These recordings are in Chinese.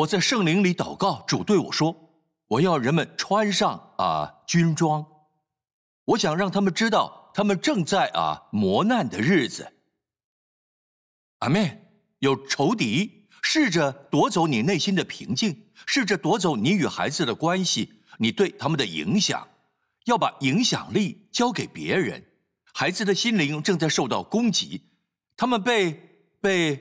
我在圣灵里祷告，主对我说：“我要人们穿上啊军装，我想让他们知道，他们正在啊磨难的日子。阿妹有仇敌，试着夺走你内心的平静，试着夺走你与孩子的关系，你对他们的影响，要把影响力交给别人。孩子的心灵正在受到攻击，他们被被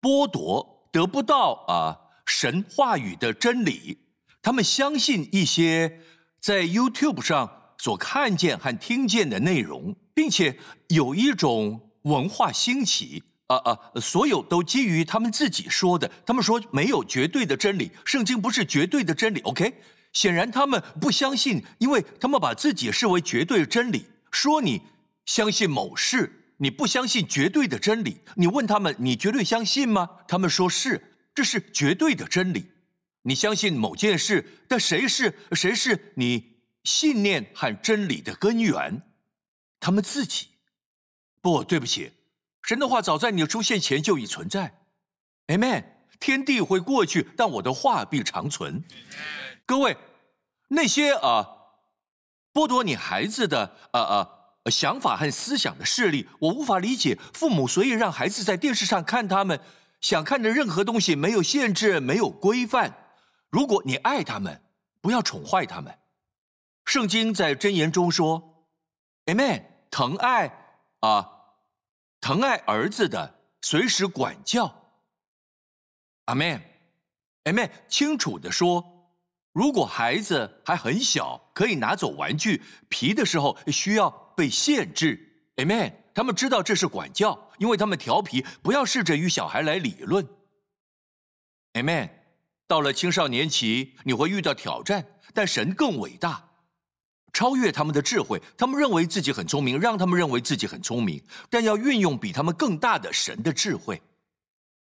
剥夺，得不到啊。”神话语的真理，他们相信一些在 YouTube 上所看见和听见的内容，并且有一种文化兴起啊啊！所有都基于他们自己说的。他们说没有绝对的真理，圣经不是绝对的真理。OK，显然他们不相信，因为他们把自己视为绝对真理。说你相信某事，你不相信绝对的真理。你问他们，你绝对相信吗？他们说是。这是绝对的真理，你相信某件事，但谁是谁是你信念和真理的根源？他们自己。不对不起，神的话早在你的出现前就已存在。Amen。天地会过去，但我的话必长存。各位，那些啊剥夺你孩子的啊啊想法和思想的势力，我无法理解父母所以让孩子在电视上看他们。想看的任何东西没有限制，没有规范。如果你爱他们，不要宠坏他们。圣经在箴言中说：“Amen，疼爱啊，疼爱儿子的随时管教。Amen，Amen，清楚的说，如果孩子还很小，可以拿走玩具；皮的时候需要被限制。Amen。”他们知道这是管教，因为他们调皮。不要试着与小孩来理论。Amen。到了青少年期，你会遇到挑战，但神更伟大，超越他们的智慧。他们认为自己很聪明，让他们认为自己很聪明，但要运用比他们更大的神的智慧。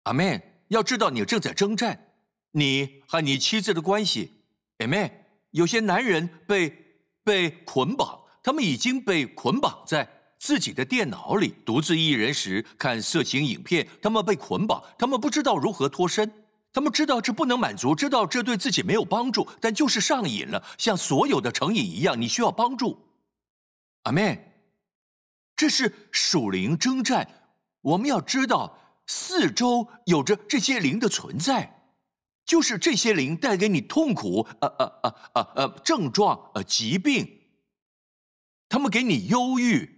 Amen。要知道你正在征战，你和你妻子的关系。Amen。有些男人被被捆绑，他们已经被捆绑在。自己的电脑里，独自一人时看色情影片，他们被捆绑，他们不知道如何脱身，他们知道这不能满足，知道这对自己没有帮助，但就是上瘾了。像所有的成瘾一样，你需要帮助。阿妹，这是属灵征战，我们要知道四周有着这些灵的存在，就是这些灵带给你痛苦，呃呃呃呃呃，症状呃疾病，他们给你忧郁。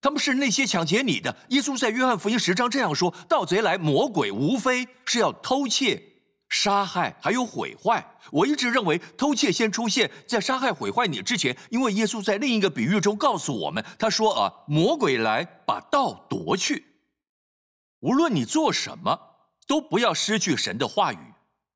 他们是那些抢劫你的。耶稣在约翰福音十章这样说：“盗贼来，魔鬼无非是要偷窃、杀害，还有毁坏。”我一直认为，偷窃先出现在杀害、毁坏你之前，因为耶稣在另一个比喻中告诉我们：“他说啊，魔鬼来把道夺去，无论你做什么，都不要失去神的话语。”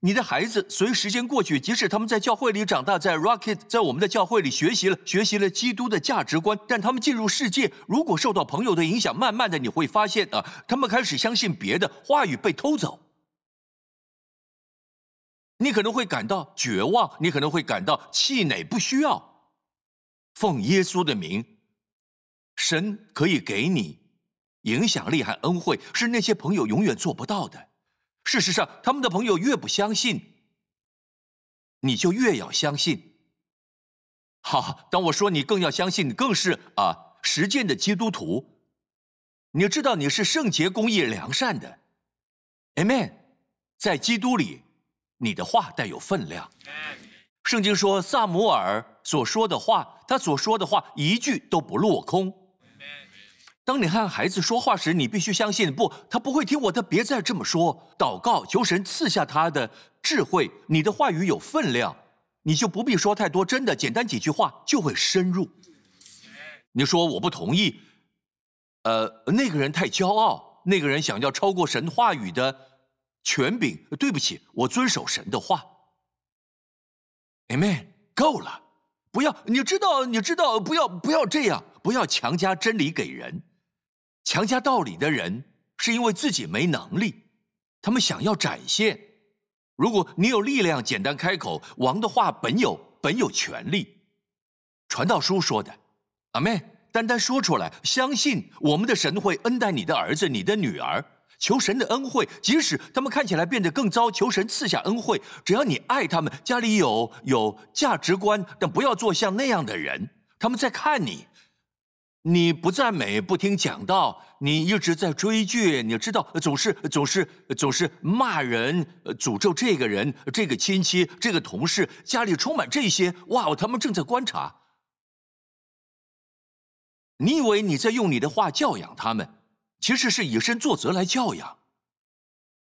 你的孩子随时间过去，即使他们在教会里长大，在 Rocket，在我们的教会里学习了，学习了基督的价值观，但他们进入世界，如果受到朋友的影响，慢慢的你会发现啊，他们开始相信别的话语被偷走。你可能会感到绝望，你可能会感到气馁。不需要，奉耶稣的名，神可以给你影响力和恩惠，是那些朋友永远做不到的。事实上，他们的朋友越不相信，你就越要相信。好，当我说你更要相信，更是啊实践的基督徒。你要知道，你是圣洁、公义、良善的。Amen。在基督里，你的话带有分量。圣经说，萨姆尔所说的话，他所说的话，一句都不落空。当你和孩子说话时，你必须相信不，他不会听我。他别再这么说，祷告求神赐下他的智慧。你的话语有分量，你就不必说太多。真的，简单几句话就会深入。你说我不同意，呃，那个人太骄傲，那个人想要超过神话语的权柄。对不起，我遵守神的话。妹妹，够了，不要，你知道，你知道，不要，不要这样，不要强加真理给人。强加道理的人是因为自己没能力，他们想要展现。如果你有力量，简单开口，王的话本有本有权利。传道书说的，阿妹，单单说出来，相信我们的神会恩待你的儿子、你的女儿，求神的恩惠。即使他们看起来变得更糟，求神赐下恩惠。只要你爱他们，家里有有价值观，但不要做像那样的人。他们在看你。你不赞美，不听讲道，你一直在追剧，你知道总是总是总是骂人、诅咒这个人、这个亲戚、这个同事，家里充满这些。哇，他们正在观察。你以为你在用你的话教养他们，其实是以身作则来教养。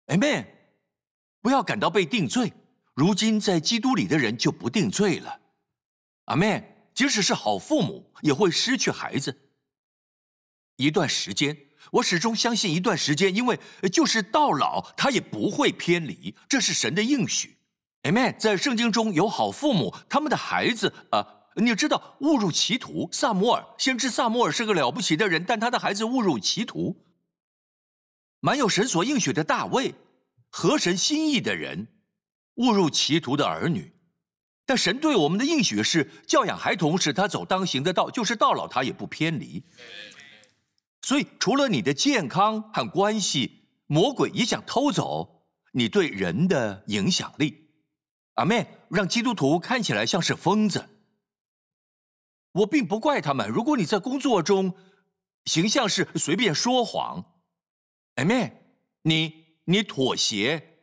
Amen，不要感到被定罪。如今在基督里的人就不定罪了。阿妹，即使是好父母也会失去孩子。一段时间，我始终相信一段时间，因为就是到老，他也不会偏离，这是神的应许。Amen。在圣经中有好父母，他们的孩子啊，你知道误入歧途。萨摩尔先知，萨摩尔是个了不起的人，但他的孩子误入歧途。满有神所应许的大卫，合神心意的人，误入歧途的儿女。但神对我们的应许是教养孩童，使他走当行的道，就是到老他也不偏离。所以，除了你的健康和关系，魔鬼也想偷走你对人的影响力。阿妹，让基督徒看起来像是疯子。我并不怪他们。如果你在工作中形象是随便说谎，阿妹，你你妥协，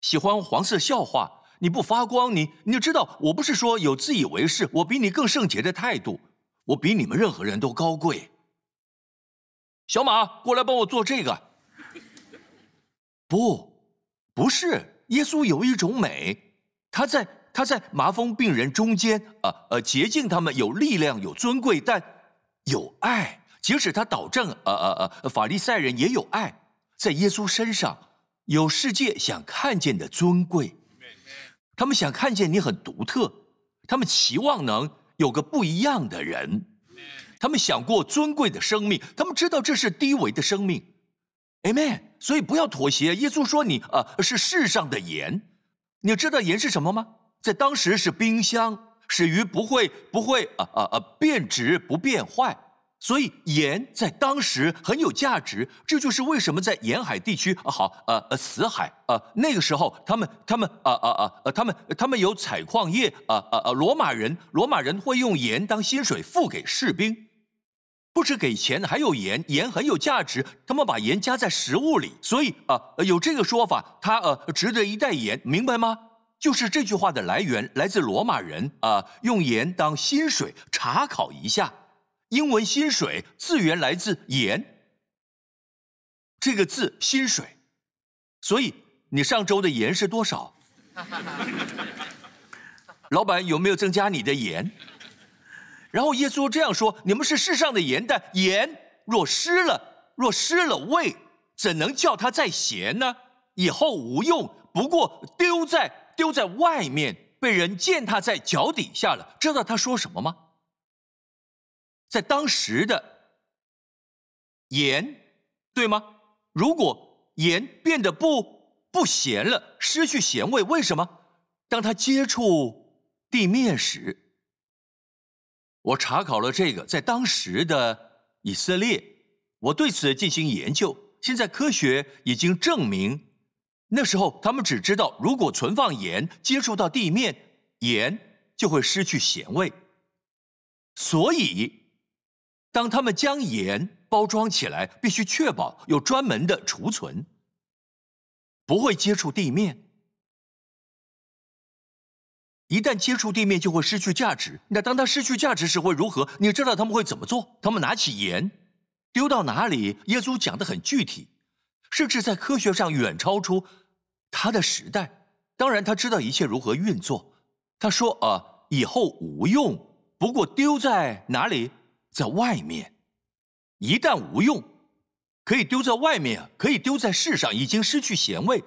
喜欢黄色笑话，你不发光，你你就知道。我不是说有自以为是，我比你更圣洁的态度，我比你们任何人都高贵。小马，过来帮我做这个。不，不是耶稣有一种美，他在他在麻风病人中间啊呃，洁净他们，有力量，有尊贵，但有爱。即使他导正呃呃呃，法利赛人，也有爱。在耶稣身上，有世界想看见的尊贵。他们想看见你很独特，他们期望能有个不一样的人。他们想过尊贵的生命，他们知道这是低维的生命，Amen。所以不要妥协。耶稣说你啊是世上的盐。你知道盐是什么吗？在当时是冰箱，使鱼不会不会啊啊啊变质不变坏，所以盐在当时很有价值。这就是为什么在沿海地区，好呃、啊死海啊那个时候他们他们啊啊啊呃他们他们有采矿业啊啊啊罗马人罗马人会用盐当薪水付给士兵。不是给钱，还有盐，盐很有价值。他们把盐加在食物里，所以啊，有这个说法，他呃值得一袋盐，明白吗？就是这句话的来源来自罗马人啊，用盐当薪水。查考一下，英文薪水字源来自盐这个字薪水，所以你上周的盐是多少？老板有没有增加你的盐？然后耶稣这样说：“你们是世上的盐，但盐若失了，若失了味，怎能叫它再咸呢？以后无用，不过丢在丢在外面，被人践踏在脚底下了。”知道他说什么吗？在当时的盐，对吗？如果盐变得不不咸了，失去咸味，为什么？当它接触地面时。我查考了这个，在当时的以色列，我对此进行研究。现在科学已经证明，那时候他们只知道，如果存放盐接触到地面，盐就会失去咸味。所以，当他们将盐包装起来，必须确保有专门的储存，不会接触地面。一旦接触地面就会失去价值。那当他失去价值时会如何？你知道他们会怎么做？他们拿起盐，丢到哪里？耶稣讲的很具体，甚至在科学上远超出他的时代。当然，他知道一切如何运作。他说：“啊，以后无用，不过丢在哪里？在外面。一旦无用，可以丢在外面，可以丢在世上，已经失去咸味，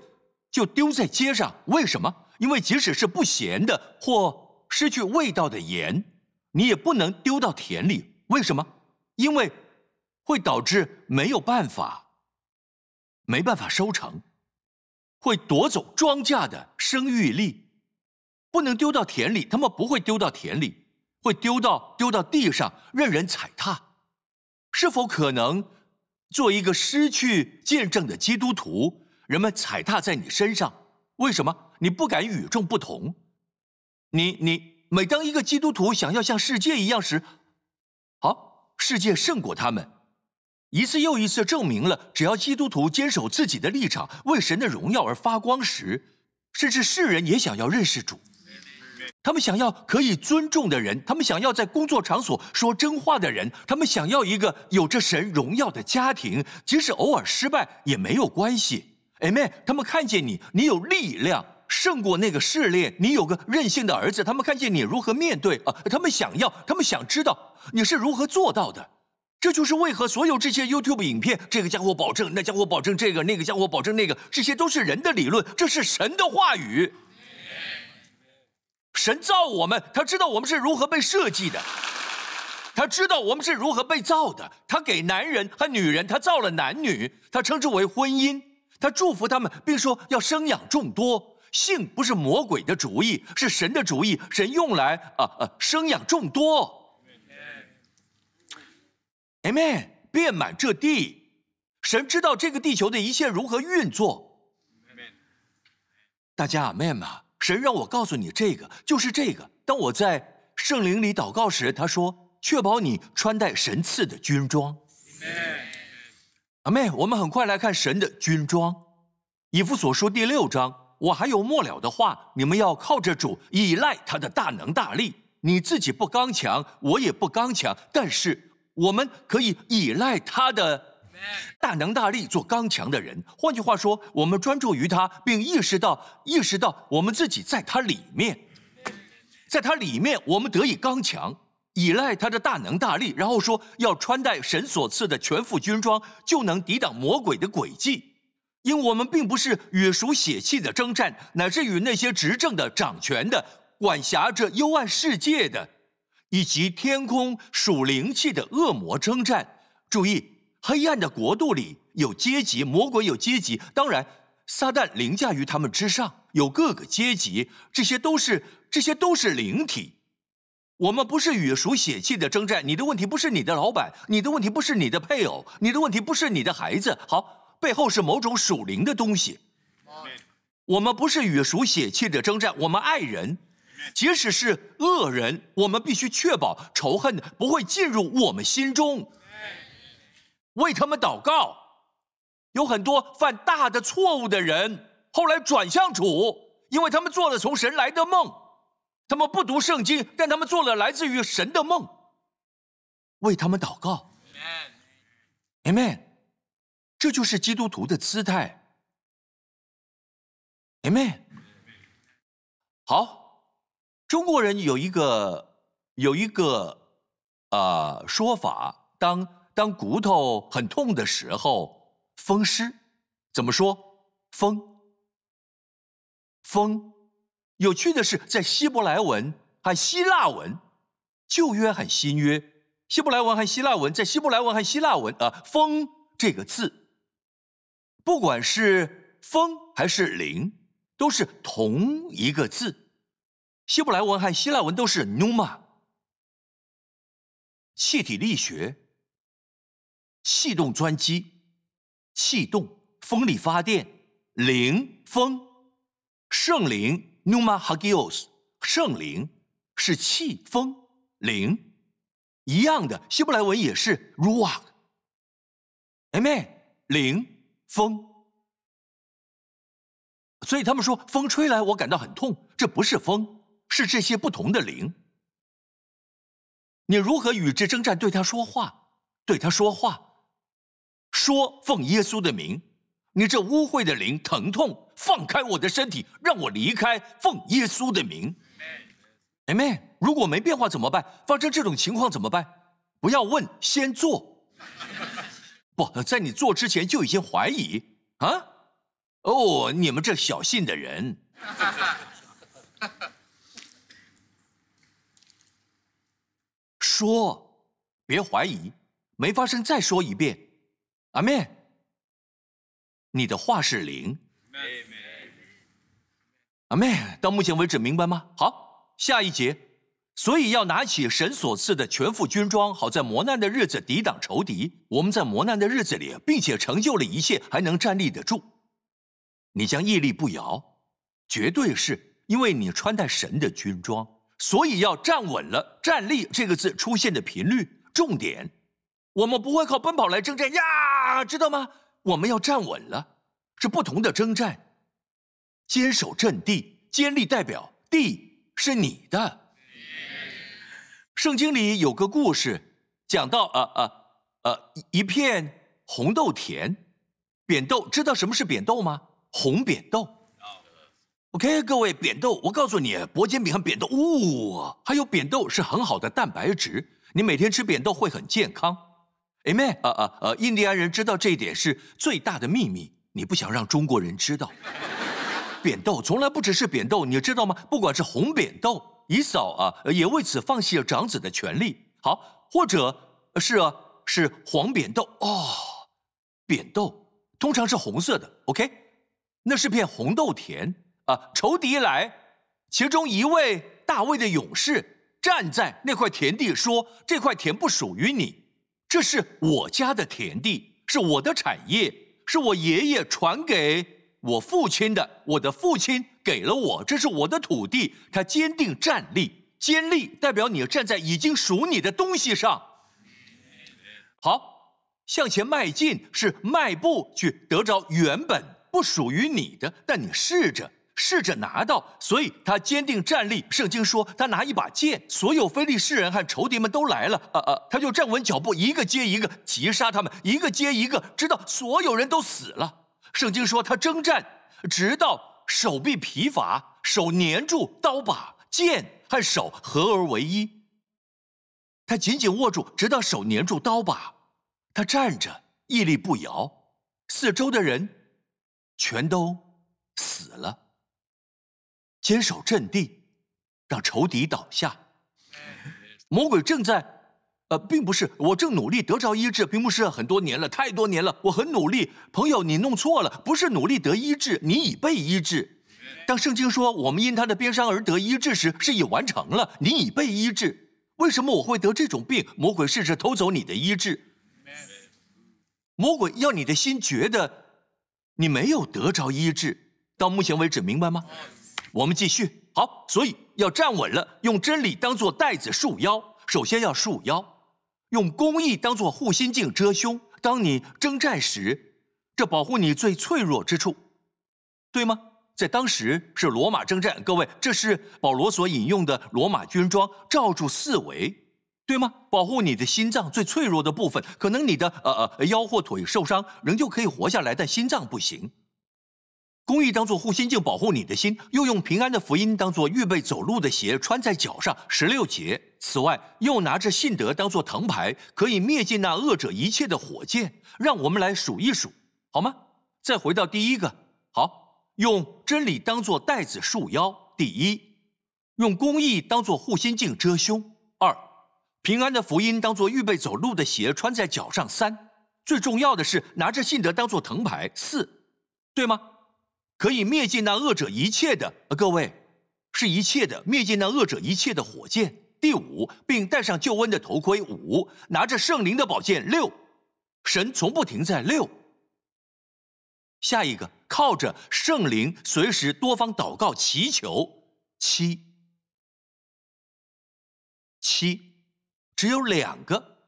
就丢在街上。为什么？”因为即使是不咸的或失去味道的盐，你也不能丢到田里。为什么？因为会导致没有办法，没办法收成，会夺走庄稼的生育力。不能丢到田里，他们不会丢到田里，会丢到丢到地上任人踩踏。是否可能做一个失去见证的基督徒？人们踩踏在你身上，为什么？你不敢与众不同，你你每当一个基督徒想要像世界一样时，啊，世界胜过他们，一次又一次证明了，只要基督徒坚守自己的立场，为神的荣耀而发光时，甚至世人也想要认识主，他们想要可以尊重的人，他们想要在工作场所说真话的人，他们想要一个有着神荣耀的家庭，即使偶尔失败也没有关系，amen。他们看见你，你有力量。胜过那个试炼。你有个任性的儿子，他们看见你如何面对啊！他们想要，他们想知道你是如何做到的。这就是为何所有这些 YouTube 影片，这个家伙保证，那家伙保证这个，那个家伙保证那个，这些都是人的理论，这是神的话语。神造我们，他知道我们是如何被设计的，他知道我们是如何被造的。他给男人和女人，他造了男女，他称之为婚姻，他祝福他们，并说要生养众多。性不是魔鬼的主意，是神的主意。神用来啊啊生养众多。Amen。遍满这地。神知道这个地球的一切如何运作。大家 Amen 嘛。神让我告诉你这个，就是这个。当我在圣灵里祷告时，他说：“确保你穿戴神赐的军装。”Amen。阿妹，我们很快来看神的军装。以弗所说第六章。我还有末了的话，你们要靠着主，依赖他的大能大力。你自己不刚强，我也不刚强，但是我们可以依赖他的大能大力做刚强的人。换句话说，我们专注于他，并意识到意识到我们自己在他里面，在他里面，我们得以刚强，依赖他的大能大力。然后说要穿戴神所赐的全副军装，就能抵挡魔鬼的诡计。因为我们并不是与属血气的征战，乃至与那些执政的、掌权的、管辖着幽暗世界的，以及天空属灵气的恶魔征战。注意，黑暗的国度里有阶级，魔鬼有阶级。当然，撒旦凌驾于他们之上，有各个阶级。这些都是，这些都是灵体。我们不是与属血气的征战。你的问题不是你的老板，你的问题不是你的配偶，你的问题不是你的孩子。好。背后是某种属灵的东西。我们不是与属血气的征战，我们爱人，即使是恶人，我们必须确保仇恨不会进入我们心中。为他们祷告。有很多犯大的错误的人，后来转向主，因为他们做了从神来的梦。他们不读圣经，但他们做了来自于神的梦。为他们祷告。Amen。这就是基督徒的姿态。a m 好，中国人有一个有一个呃说法：当当骨头很痛的时候，风湿怎么说？风风。有趣的是，在希伯来文和希腊文，《旧约》和《新约》，希伯来文和希腊文，在希伯来文和希腊文啊，风这个字。不管是风还是灵，都是同一个字。希伯来文和希腊文都是 n u m a 气体力学、气动专机、气动、风力发电、灵风、圣灵 n u m a hagios，圣灵是气风灵，一样的。希伯来文也是 ruach。amen，灵。风，所以他们说风吹来，我感到很痛。这不是风，是这些不同的灵。你如何与之征战？对他说话，对他说话，说奉耶稣的名，你这污秽的灵，疼痛，放开我的身体，让我离开，奉耶稣的名。哎 m n 如果没变化怎么办？发生这种情况怎么办？不要问，先做。不在你做之前就已经怀疑啊？哦，你们这小心的人，说，别怀疑，没发生，再说一遍，阿妹，你的话是零，阿妹，到目前为止明白吗？好，下一节。所以要拿起神所赐的全副军装，好在磨难的日子抵挡仇敌。我们在磨难的日子里，并且成就了一切，还能站立得住。你将屹立不摇，绝对是因为你穿戴神的军装。所以要站稳了，站立这个字出现的频率重点，我们不会靠奔跑来征战呀，知道吗？我们要站稳了，是不同的征战，坚守阵地，坚立代表地是你的。圣经里有个故事，讲到啊啊呃一片红豆田，扁豆知道什么是扁豆吗？红扁豆。OK，各位，扁豆，我告诉你，薄煎饼和扁豆，呜，还有扁豆是很好的蛋白质，你每天吃扁豆会很健康。哎妹，呃呃啊啊啊！印第安人知道这一点是最大的秘密，你不想让中国人知道。扁豆从来不只是扁豆，你知道吗？不管是红扁豆。你嫂啊，也为此放弃了长子的权利。好，或者是啊，是黄扁豆哦，扁豆通常是红色的。OK，那是片红豆田啊。仇敌来，其中一位大卫的勇士站在那块田地说：“这块田不属于你，这是我家的田地，是我的产业，是我爷爷传给。”我父亲的，我的父亲给了我，这是我的土地。他坚定站立，坚立代表你站在已经属你的东西上。好，向前迈进是迈步去得着原本不属于你的，但你试着试着拿到，所以他坚定站立。圣经说他拿一把剑，所有非利士人和仇敌们都来了，呃呃，他就站稳脚步，一个接一个击杀他们，一个接一个，直到所有人都死了。圣经说，他征战直到手臂疲乏，手粘住刀把，剑和手合而为一。他紧紧握住，直到手粘住刀把。他站着，屹立不摇。四周的人全都死了。坚守阵地，让仇敌倒下。魔鬼正在。呃，并不是我正努力得着医治，并不是很多年了，太多年了。我很努力，朋友，你弄错了，不是努力得医治，你已被医治。当圣经说我们因他的鞭伤而得医治时，是已完成了，你已被医治。为什么我会得这种病？魔鬼试着偷走你的医治，魔鬼要你的心觉得你没有得着医治。到目前为止，明白吗？我们继续好，所以要站稳了，用真理当做带子束腰，首先要束腰。用工艺当做护心镜遮胸，当你征战时，这保护你最脆弱之处，对吗？在当时是罗马征战，各位，这是保罗所引用的罗马军装罩住四围，对吗？保护你的心脏最脆弱的部分，可能你的呃腰或腿受伤仍旧可以活下来，但心脏不行。公益当做护心镜保护你的心，又用平安的福音当做预备走路的鞋穿在脚上。十六节。此外，又拿着信德当做藤牌，可以灭尽那恶者一切的火箭。让我们来数一数，好吗？再回到第一个，好，用真理当做带子束腰。第一，用公益当做护心镜遮胸。二，平安的福音当做预备走路的鞋穿在脚上。三，最重要的是拿着信德当做藤牌。四，对吗？可以灭尽那恶者一切的各位，是一切的灭尽那恶者一切的火箭。第五，并戴上救恩的头盔。五，拿着圣灵的宝剑。六，神从不停在六。下一个，靠着圣灵随时多方祷告祈求。七，七，只有两个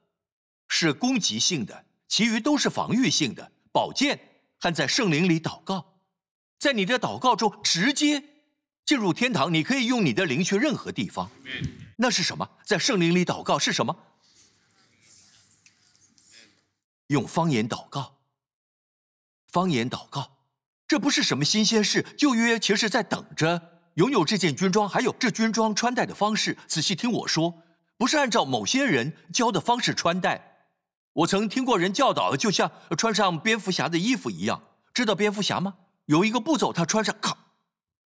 是攻击性的，其余都是防御性的。宝剑和在圣灵里祷告。在你的祷告中直接进入天堂，你可以用你的灵去任何地方。那是什么？在圣灵里祷告是什么？用方言祷告。方言祷告，这不是什么新鲜事。旧约其实是在等着拥有这件军装，还有这军装穿戴的方式。仔细听我说，不是按照某些人教的方式穿戴。我曾听过人教导，就像穿上蝙蝠侠的衣服一样。知道蝙蝠侠吗？有一个步骤，他穿上咔，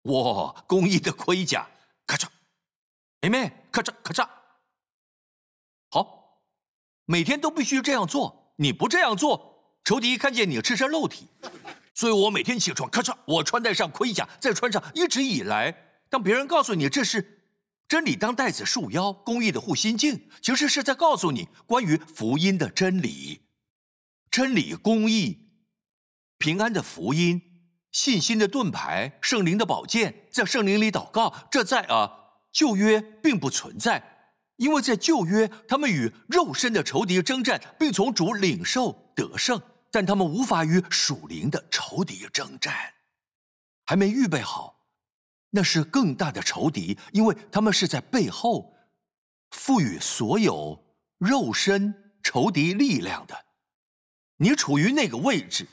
我工艺的盔甲咔嚓，妹妹咔嚓咔嚓，好，每天都必须这样做。你不这样做，仇敌看见你赤身露体。所以我每天起床咔嚓，我穿戴上盔甲，再穿上一直以来，当别人告诉你这是真理，当袋子束腰，公益的护心镜，其实是在告诉你关于福音的真理，真理公益、平安的福音。信心的盾牌，圣灵的宝剑，在圣灵里祷告。这在啊旧约并不存在，因为在旧约，他们与肉身的仇敌征战，并从主领受得胜，但他们无法与属灵的仇敌征战，还没预备好。那是更大的仇敌，因为他们是在背后赋予所有肉身仇敌力量的。你处于那个位置。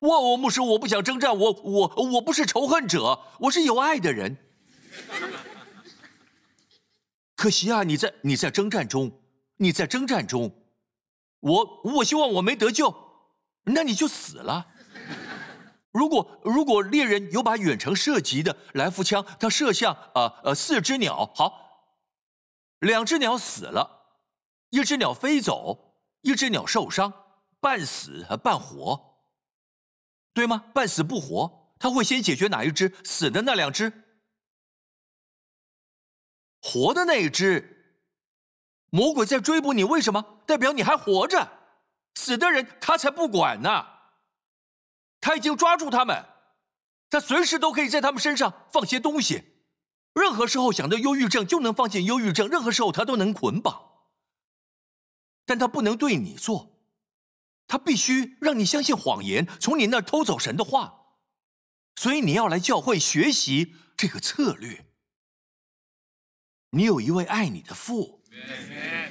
哇，我牧师，我不想征战。我我我不是仇恨者，我是有爱的人。可惜啊，你在你在征战中，你在征战中。我我希望我没得救，那你就死了。如果如果猎人有把远程射击的来福枪，他射向呃呃四只鸟，好，两只鸟死了，一只鸟飞走，一只鸟受伤，半死半活。对吗？半死不活，他会先解决哪一只？死的那两只，活的那一只。魔鬼在追捕你，为什么？代表你还活着。死的人他才不管呢。他已经抓住他们，他随时都可以在他们身上放些东西。任何时候想到忧郁症，就能放进忧郁症。任何时候他都能捆绑，但他不能对你做。他必须让你相信谎言，从你那儿偷走神的话，所以你要来教会学习这个策略。你有一位爱你的父，Amen。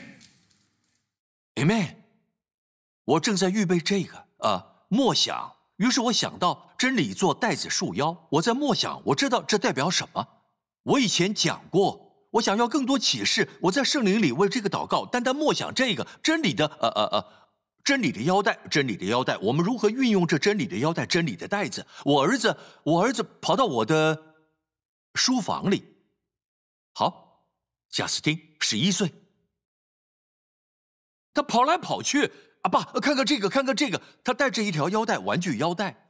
Amen。我正在预备这个啊，默想。于是我想到真理做带子束腰，我在默想，我知道这代表什么。我以前讲过，我想要更多启示，我在圣灵里为这个祷告。单单默想这个真理的呃呃。呃真理的腰带，真理的腰带，我们如何运用这真理的腰带？真理的带子，我儿子，我儿子跑到我的书房里。好，贾斯汀，十一岁，他跑来跑去啊！爸，看看这个，看看这个，他带着一条腰带，玩具腰带。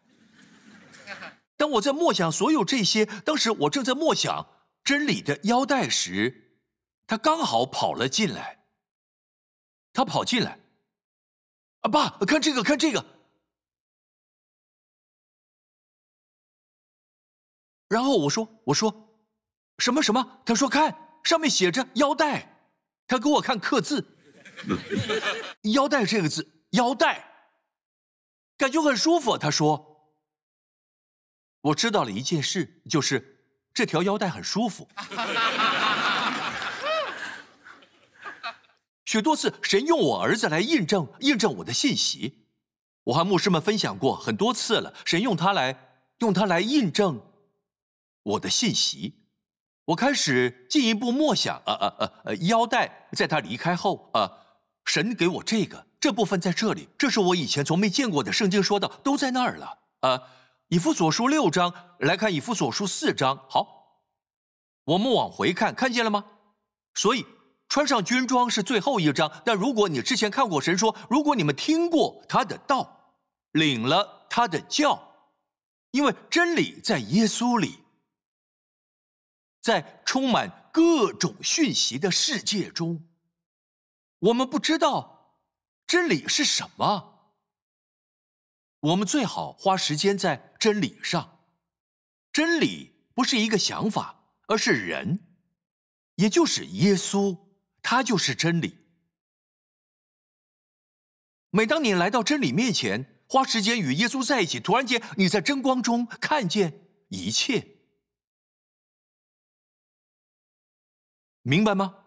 当我在默想所有这些，当时我正在默想真理的腰带时，他刚好跑了进来。他跑进来。爸，看这个，看这个。然后我说，我说，什么什么？他说看，上面写着腰带。他给我看刻字，腰带这个字，腰带，感觉很舒服。他说，我知道了一件事，就是这条腰带很舒服。许多次，神用我儿子来印证印证我的信息。我和牧师们分享过很多次了。神用他来用他来印证我的信息。我开始进一步默想啊啊啊！腰带在他离开后啊，神给我这个这部分在这里，这是我以前从没见过的。圣经说到都在那儿了啊，《以弗所书》六章来看《以弗所书》四章。好，我们往回看，看见了吗？所以。穿上军装是最后一章，但如果你之前看过《神说》，如果你们听过他的道，领了他的教，因为真理在耶稣里，在充满各种讯息的世界中，我们不知道真理是什么。我们最好花时间在真理上。真理不是一个想法，而是人，也就是耶稣。它就是真理。每当你来到真理面前，花时间与耶稣在一起，突然间你在真光中看见一切，明白吗？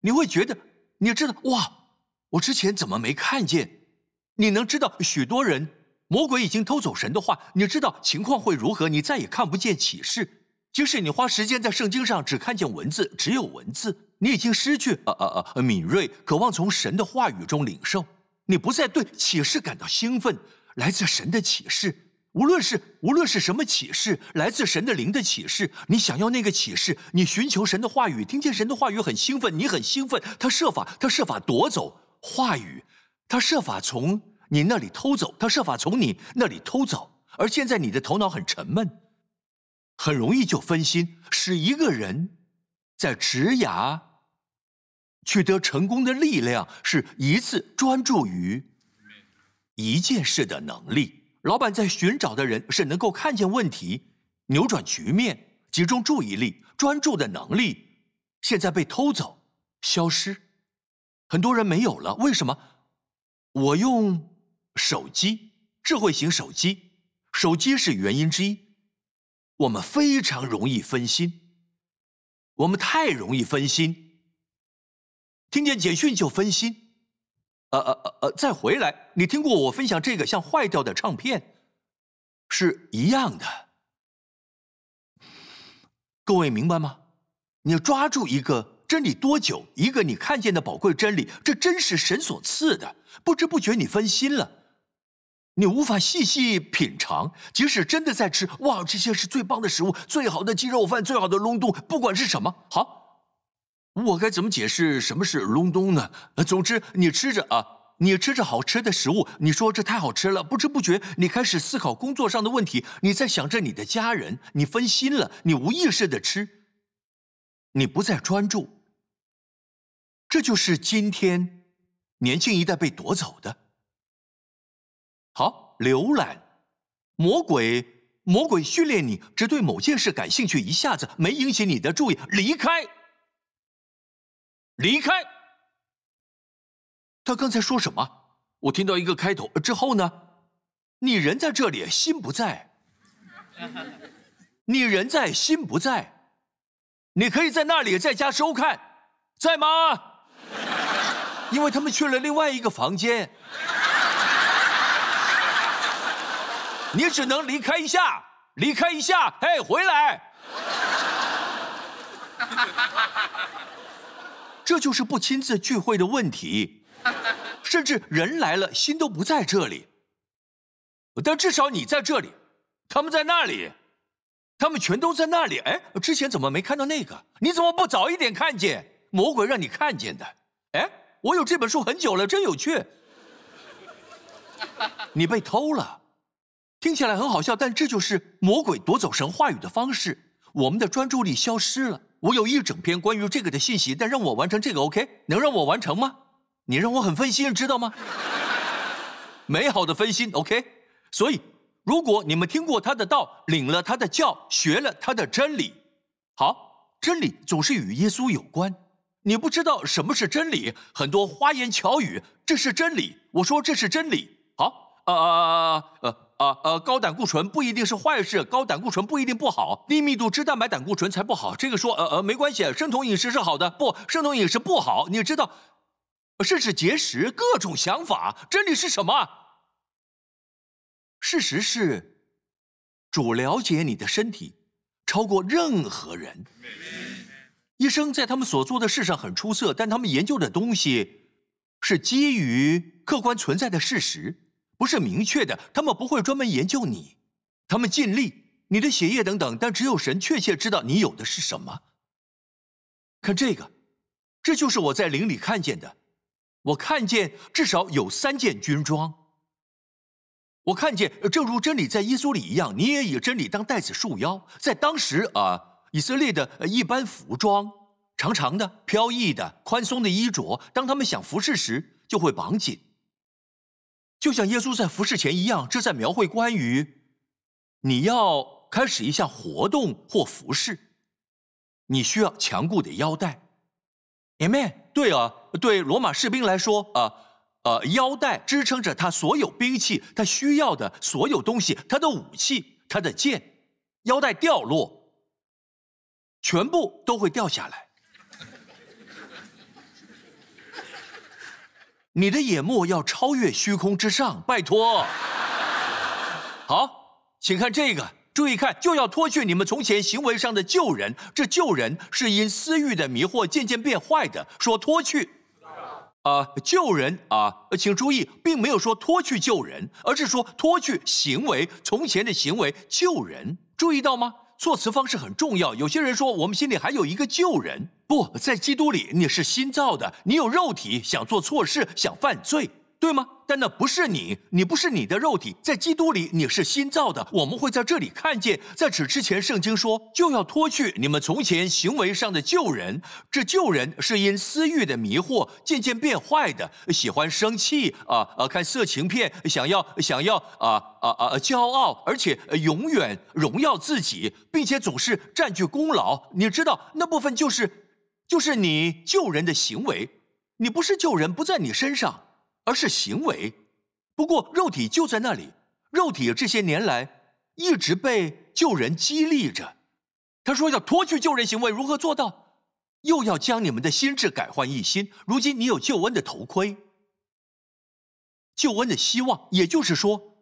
你会觉得，你知道，哇，我之前怎么没看见？你能知道许多人，魔鬼已经偷走神的话，你知道情况会如何？你再也看不见启示。即使你花时间在圣经上，只看见文字，只有文字，你已经失去呃呃呃敏锐，渴望从神的话语中领受。你不再对启示感到兴奋，来自神的启示，无论是无论是什么启示，来自神的灵的启示，你想要那个启示，你寻求神的话语，听见神的话语很兴奋，你很兴奋。他设法，他设法夺走话语，他设法从你那里偷走，他设法从你那里偷走。而现在你的头脑很沉闷。很容易就分心，使一个人在职涯取得成功的力量，是一次专注于一件事的能力。老板在寻找的人，是能够看见问题、扭转局面、集中注意力、专注的能力。现在被偷走、消失，很多人没有了。为什么？我用手机，智慧型手机，手机是原因之一。我们非常容易分心，我们太容易分心。听见简讯就分心，呃呃呃呃，再回来。你听过我分享这个像坏掉的唱片，是一样的。各位明白吗？你抓住一个真理多久？一个你看见的宝贵真理，这真是神所赐的。不知不觉你分心了。你无法细细品尝，即使真的在吃，哇，这些是最棒的食物，最好的鸡肉饭，最好的隆冬，不管是什么。好，我该怎么解释什么是隆冬呢？总之，你吃着啊，你吃着好吃的食物，你说这太好吃了，不知不觉你开始思考工作上的问题，你在想着你的家人，你分心了，你无意识的吃，你不再专注。这就是今天年轻一代被夺走的。好，浏览，魔鬼，魔鬼训练你只对某件事感兴趣，一下子没引起你的注意，离开，离开。他刚才说什么？我听到一个开头，之后呢？你人在这里，心不在。你人在，心不在。你可以在那里在家收看，在吗？因为他们去了另外一个房间。你只能离开一下，离开一下，哎，回来。这就是不亲自聚会的问题，甚至人来了，心都不在这里。但至少你在这里，他们在那里，他们全都在那里。哎，之前怎么没看到那个？你怎么不早一点看见？魔鬼让你看见的。哎，我有这本书很久了，真有趣。你被偷了。听起来很好笑，但这就是魔鬼夺走神话语的方式。我们的专注力消失了。我有一整篇关于这个的信息，但让我完成这个，OK？能让我完成吗？你让我很分心，知道吗？美好的分心，OK？所以，如果你们听过他的道，领了他的教，学了他的真理，好，真理总是与耶稣有关。你不知道什么是真理，很多花言巧语，这是真理。我说这是真理，好啊，呃。呃呃，高胆固醇不一定是坏事，高胆固醇不一定不好，低密度脂蛋白胆固醇才不好。这个说呃呃没关系，生酮饮食是好的，不生酮饮食不好，你知道，甚至节食，各种想法，真理是什么？事实是，主了解你的身体，超过任何人。医生在他们所做的事上很出色，但他们研究的东西是基于客观存在的事实。不是明确的，他们不会专门研究你，他们尽力，你的血液等等，但只有神确切知道你有的是什么。看这个，这就是我在林里看见的。我看见至少有三件军装。我看见，正如真理在耶稣里一样，你也以真理当带子束腰。在当时啊，以色列的一般服装，长长的、飘逸的、宽松的衣着，当他们想服饰时就会绑紧。就像耶稣在服侍前一样，这在描绘关于你要开始一项活动或服侍，你需要强固的腰带。Amen。对啊，对罗马士兵来说啊，呃，腰带支撑着他所有兵器，他需要的所有东西，他的武器，他的剑，腰带掉落，全部都会掉下来。你的眼目要超越虚空之上，拜托。好，请看这个，注意看，就要脱去你们从前行为上的旧人。这旧人是因私欲的迷惑渐渐变坏的。说脱去，啊，旧人啊，请注意，并没有说脱去旧人，而是说脱去行为从前的行为旧人，注意到吗？措辞方式很重要。有些人说，我们心里还有一个旧人，不在基督里，你是新造的。你有肉体，想做错事，想犯罪。对吗？但那不是你，你不是你的肉体，在基督里你是新造的。我们会在这里看见，在此之前，圣经说就要脱去你们从前行为上的旧人。这旧人是因私欲的迷惑渐渐变坏的，喜欢生气啊啊！看色情片，想要想要啊啊啊！骄傲，而且永远荣耀自己，并且总是占据功劳。你知道，那部分就是就是你旧人的行为，你不是旧人，不在你身上。而是行为，不过肉体就在那里。肉体这些年来一直被救人激励着。他说要脱去救人行为，如何做到？又要将你们的心智改换一新。如今你有救恩的头盔，救恩的希望。也就是说，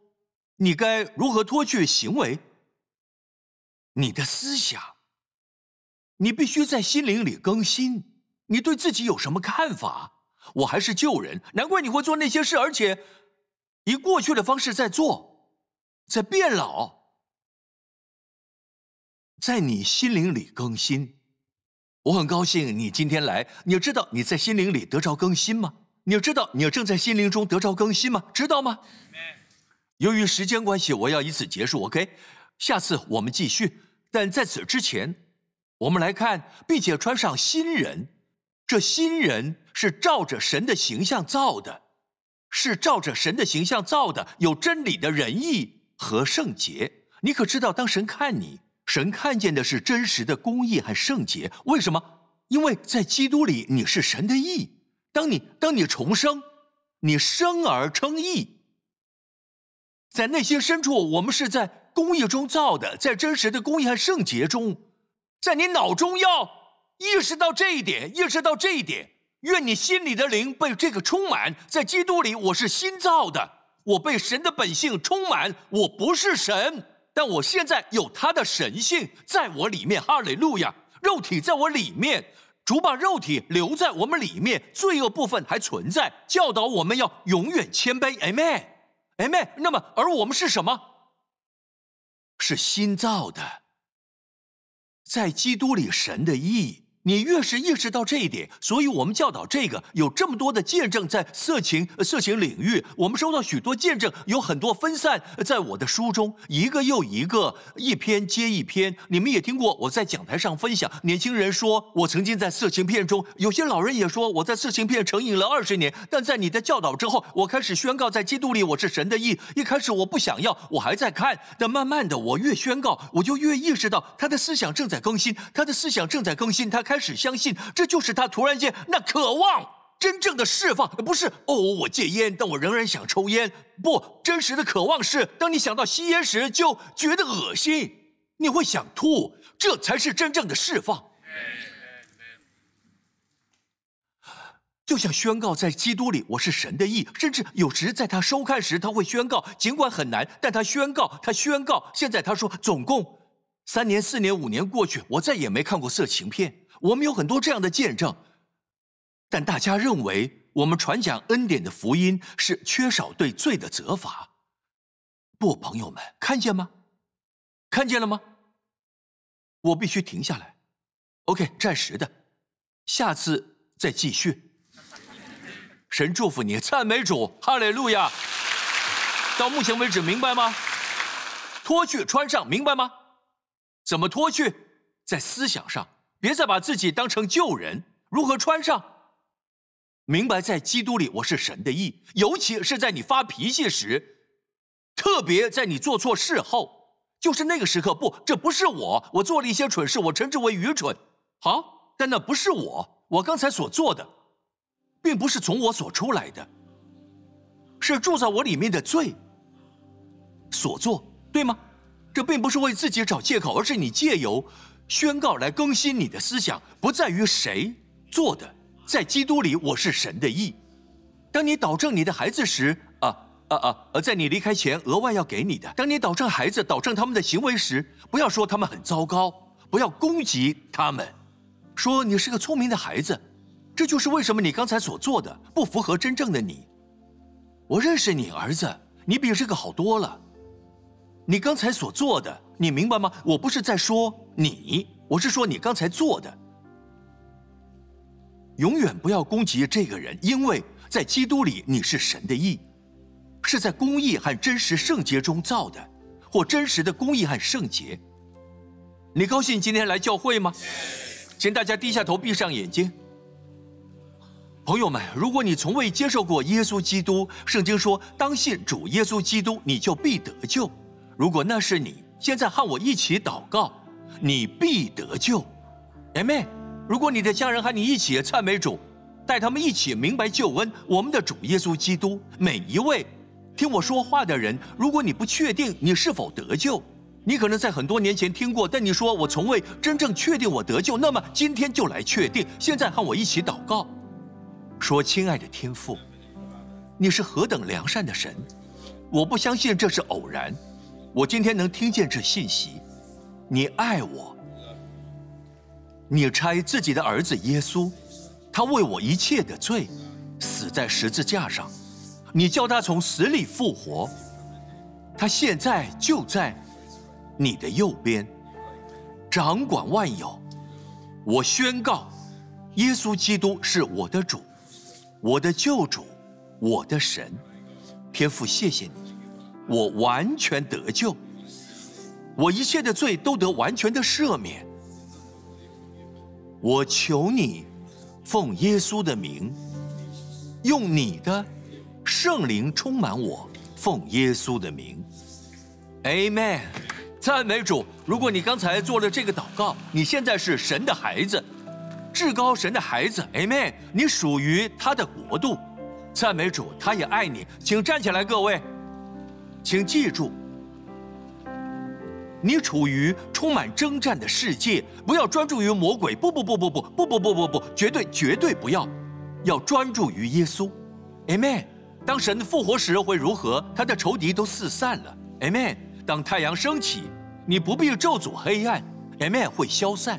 你该如何脱去行为？你的思想，你必须在心灵里更新。你对自己有什么看法？我还是救人，难怪你会做那些事，而且以过去的方式在做，在变老，在你心灵里更新。我很高兴你今天来，你要知道你在心灵里得着更新吗？你要知道你要正在心灵中得着更新吗？知道吗？由于时间关系，我要以此结束。OK，下次我们继续。但在此之前，我们来看并且穿上新人。这新人是照着神的形象造的，是照着神的形象造的，有真理的仁义和圣洁。你可知道，当神看你，神看见的是真实的公义和圣洁。为什么？因为在基督里你是神的义。当你当你重生，你生而称义。在内心深处，我们是在公义中造的，在真实的公义和圣洁中，在你脑中要。意识到这一点，意识到这一点。愿你心里的灵被这个充满。在基督里，我是新造的，我被神的本性充满。我不是神，但我现在有他的神性在我里面。哈利路亚！肉体在我里面，主把肉体留在我们里面，罪恶部分还存在，教导我们要永远谦卑。诶咩？诶咩？那么，而我们是什么？是新造的，在基督里神的意义。你越是意识到这一点，所以我们教导这个有这么多的见证在色情色情领域，我们收到许多见证，有很多分散在我的书中，一个又一个，一篇接一篇。你们也听过我在讲台上分享，年轻人说，我曾经在色情片中，有些老人也说我在色情片成瘾了二十年。但在你的教导之后，我开始宣告在基督里我是神的义。一开始我不想要，我还在看，但慢慢的我越宣告，我就越意识到他的思想正在更新，他的思想正在更新，他开。始相信这就是他突然间那渴望真正的释放，不是哦，我戒烟，但我仍然想抽烟。不，真实的渴望是，当你想到吸烟时就觉得恶心，你会想吐，这才是真正的释放。就像宣告在基督里，我是神的意。甚至有时在他收看时，他会宣告，尽管很难，但他宣告，他宣告。现在他说，总共三年、四年、五年过去，我再也没看过色情片。我们有很多这样的见证，但大家认为我们传讲恩典的福音是缺少对罪的责罚。不，朋友们，看见吗？看见了吗？我必须停下来。OK，暂时的，下次再继续。神祝福你，赞美主，哈利路亚。到目前为止，明白吗？脱去，穿上，明白吗？怎么脱去？在思想上。别再把自己当成旧人。如何穿上？明白，在基督里我是神的意，尤其是在你发脾气时，特别在你做错事后，就是那个时刻。不，这不是我，我做了一些蠢事，我称之为愚蠢。好，但那不是我，我刚才所做的，并不是从我所出来的，是住在我里面的罪所做，对吗？这并不是为自己找借口，而是你借由。宣告来更新你的思想，不在于谁做的，在基督里我是神的意。当你导正你的孩子时，啊啊啊！在你离开前额外要给你的。当你导正孩子、导正他们的行为时，不要说他们很糟糕，不要攻击他们，说你是个聪明的孩子。这就是为什么你刚才所做的不符合真正的你。我认识你儿子，你比这个好多了。你刚才所做的。你明白吗？我不是在说你，我是说你刚才做的。永远不要攻击这个人，因为在基督里你是神的义，是在公义和真实圣洁中造的，或真实的公义和圣洁。你高兴今天来教会吗？请大家低下头，闭上眼睛。朋友们，如果你从未接受过耶稣基督，圣经说，当信主耶稣基督，你就必得救。如果那是你，现在和我一起祷告，你必得救。姐妹，如果你的家人和你一起赞美主，带他们一起明白救恩。我们的主耶稣基督，每一位听我说话的人，如果你不确定你是否得救，你可能在很多年前听过，但你说我从未真正确定我得救。那么今天就来确定。现在和我一起祷告，说：“亲爱的天父，你是何等良善的神，我不相信这是偶然。”我今天能听见这信息，你爱我，你差自己的儿子耶稣，他为我一切的罪，死在十字架上，你叫他从死里复活，他现在就在你的右边，掌管万有。我宣告，耶稣基督是我的主，我的救主，我的神。天父，谢谢你。我完全得救，我一切的罪都得完全的赦免。我求你，奉耶稣的名，用你的圣灵充满我。奉耶稣的名，Amen。赞美主！如果你刚才做了这个祷告，你现在是神的孩子，至高神的孩子，Amen。你属于他的国度。赞美主，他也爱你。请站起来，各位。请记住，你处于充满征战的世界，不要专注于魔鬼。不不不不不不不不不不绝对绝对不要，要专注于耶稣。Amen。当神复活时会如何？他的仇敌都四散了。Amen。当太阳升起，你不必咒诅黑暗。Amen 会消散。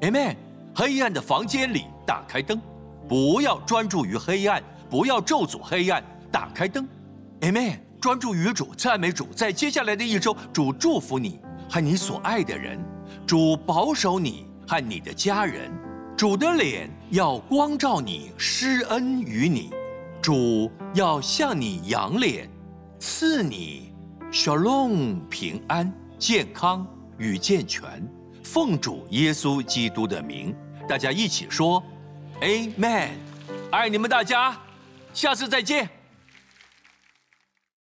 Amen。黑暗的房间里打开灯，不要专注于黑暗，不要咒诅黑暗，打开灯。Amen。专注于主，赞美主，在接下来的一周，主祝福你和你所爱的人，主保守你和你的家人，主的脸要光照你，施恩于你，主要向你扬脸，赐你 shalom 平安、健康与健全。奉主耶稣基督的名，大家一起说，Amen。爱你们大家，下次再见。